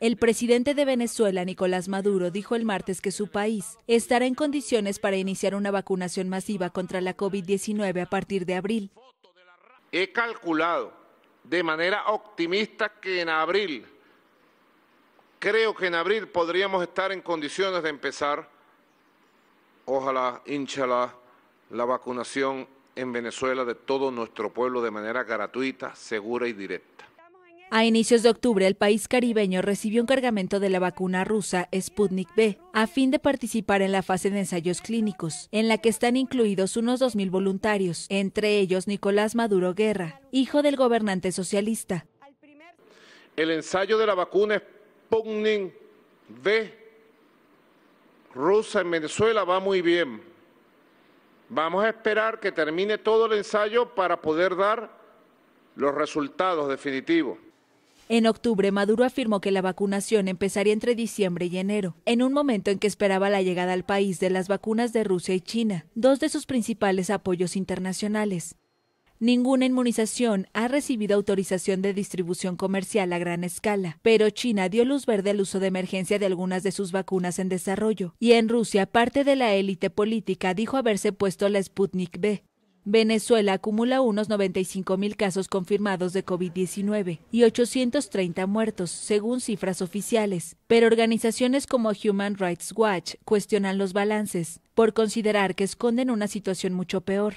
El presidente de Venezuela, Nicolás Maduro, dijo el martes que su país estará en condiciones para iniciar una vacunación masiva contra la COVID-19 a partir de abril. He calculado de manera optimista que en abril, creo que en abril podríamos estar en condiciones de empezar, ojalá, hinchala, la vacunación en Venezuela de todo nuestro pueblo de manera gratuita, segura y directa. A inicios de octubre, el país caribeño recibió un cargamento de la vacuna rusa Sputnik V a fin de participar en la fase de ensayos clínicos, en la que están incluidos unos 2.000 voluntarios, entre ellos Nicolás Maduro Guerra, hijo del gobernante socialista. El ensayo de la vacuna Sputnik V rusa en Venezuela va muy bien. Vamos a esperar que termine todo el ensayo para poder dar los resultados definitivos. En octubre, Maduro afirmó que la vacunación empezaría entre diciembre y enero, en un momento en que esperaba la llegada al país de las vacunas de Rusia y China, dos de sus principales apoyos internacionales. Ninguna inmunización ha recibido autorización de distribución comercial a gran escala, pero China dio luz verde al uso de emergencia de algunas de sus vacunas en desarrollo, y en Rusia parte de la élite política dijo haberse puesto la Sputnik B, Venezuela acumula unos 95 mil casos confirmados de COVID-19 y 830 muertos, según cifras oficiales. Pero organizaciones como Human Rights Watch cuestionan los balances, por considerar que esconden una situación mucho peor.